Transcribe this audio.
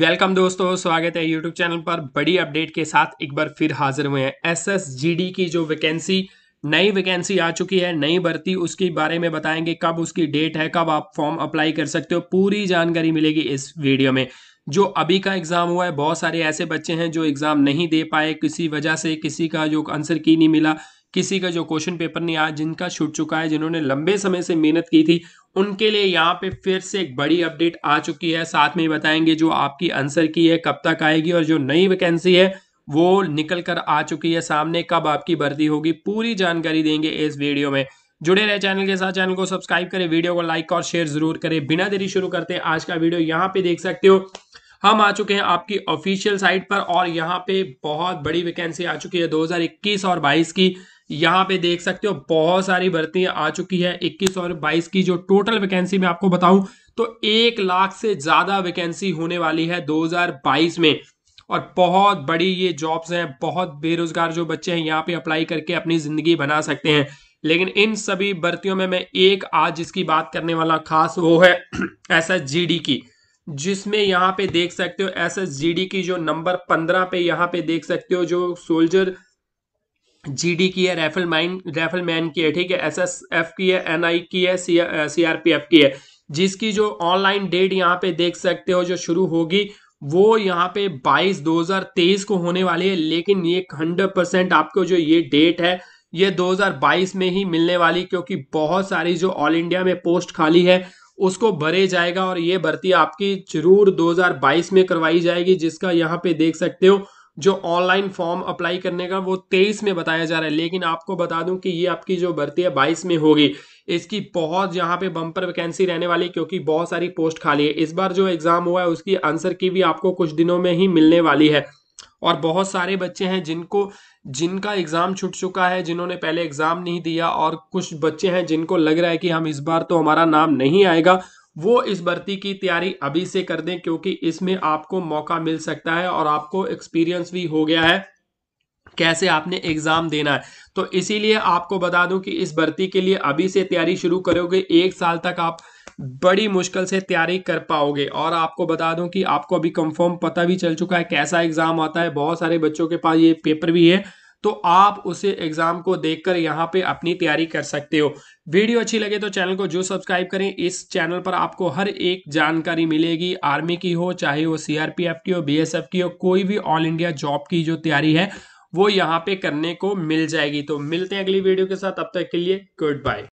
welcome दोस्तों स्वागत है यूट्यूब चैनल पर बड़ी अपडेट के साथ एक बार फिर हाजिर हुए हैं एसएसजीडी की जो वैकेंसी नई वैकेंसी आ चुकी है नई भर्ती उसके बारे में बताएंगे कब उसकी डेट है कब आप फॉर्म अप्लाई कर सकते हो पूरी जानकारी मिलेगी इस वीडियो में जो अभी का एग्ज़ाम हुआ है बहुत सारे ऐसे बच्चे हैं जो एग्ज़ाम नहीं दे पाए किसी वजह से किसी का जो आंसर की नहीं मिला किसी का जो क्वेश्चन पेपर नहीं आया जिनका छूट चुका है जिन्होंने लंबे समय से मेहनत की थी उनके लिए यहाँ पे फिर से एक बड़ी अपडेट आ चुकी है साथ में बताएंगे जो आपकी आंसर की है कब तक आएगी और जो नई वैकेंसी है वो निकल कर आ चुकी है सामने कब आपकी भर्ती होगी पूरी जानकारी देंगे इस वीडियो में जुड़े रहे चैनल के साथ चैनल को सब्सक्राइब करें वीडियो को लाइक और शेयर जरूर करें बिना देरी शुरू करते हैं आज का वीडियो यहाँ पे देख सकते हो हम आ चुके हैं आपकी ऑफिशियल साइट पर और यहाँ पे बहुत बड़ी वैकेंसी आ चुकी है 2021 और 22 की यहाँ पे देख सकते हो बहुत सारी भर्ती आ चुकी है 21 और 22 की जो टोटल वैकेंसी मैं आपको बताऊं तो एक लाख से ज्यादा वैकेंसी होने वाली है 2022 में और बहुत बड़ी ये जॉब्स हैं बहुत बेरोजगार जो बच्चे हैं यहाँ पे अप्लाई करके अपनी जिंदगी बना सकते हैं लेकिन इन सभी भर्तियों में मैं एक आज जिसकी बात करने वाला खास वो है एस की जिसमें यहाँ पे देख सकते हो एस की जो नंबर पंद्रह पे यहाँ पे देख सकते हो जो सोल्जर जीडी की है रैफल माइन रैफल मैन की है ठीक है एसएसएफ की है एनआई की है सीआरपीएफ uh, की है जिसकी जो ऑनलाइन डेट यहाँ पे देख सकते हो जो शुरू होगी वो यहाँ पे 22 2023 को होने वाली है लेकिन ये 100 परसेंट आपको जो ये डेट है ये 2022 में ही मिलने वाली क्योंकि बहुत सारी जो ऑल इंडिया में पोस्ट खाली है उसको भरे जाएगा और ये भर्ती आपकी जरूर 2022 में करवाई जाएगी जिसका यहाँ पे देख सकते हो जो ऑनलाइन फॉर्म अप्लाई करने का वो तेईस में बताया जा रहा है लेकिन आपको बता दूं कि ये आपकी जो भर्ती है बाईस में होगी इसकी बहुत यहाँ पे बम्पर वैकेंसी रहने वाली क्योंकि बहुत सारी पोस्ट खाली है इस बार जो एग्जाम हुआ है उसकी आंसर की भी आपको कुछ दिनों में ही मिलने वाली है और बहुत सारे बच्चे हैं जिनको जिनका एग्ज़ाम छूट चुका है जिन्होंने पहले एग्ज़ाम नहीं दिया और कुछ बच्चे हैं जिनको लग रहा है कि हम इस बार तो हमारा नाम नहीं आएगा वो इस भर्ती की तैयारी अभी से कर दें क्योंकि इसमें आपको मौका मिल सकता है और आपको एक्सपीरियंस भी हो गया है कैसे आपने एग्ज़ाम देना है तो इसीलिए आपको बता दूं कि इस भर्ती के लिए अभी से तैयारी शुरू करोगे एक साल तक आप बड़ी मुश्किल से तैयारी कर पाओगे और आपको बता दूं कि आपको अभी कंफर्म पता भी चल चुका है कैसा एग्ज़ाम आता है बहुत सारे बच्चों के पास ये पेपर भी है तो आप उसे एग्जाम को देखकर यहाँ पे अपनी तैयारी कर सकते हो वीडियो अच्छी लगे तो चैनल को जो सब्सक्राइब करें इस चैनल पर आपको हर एक जानकारी मिलेगी आर्मी की हो चाहे वो सीआरपीएफ की हो बीएसएफ की हो कोई भी ऑल इंडिया जॉब की जो तैयारी है वो यहाँ पे करने को मिल जाएगी तो मिलते हैं अगली वीडियो के साथ अब तक के लिए गुड बाय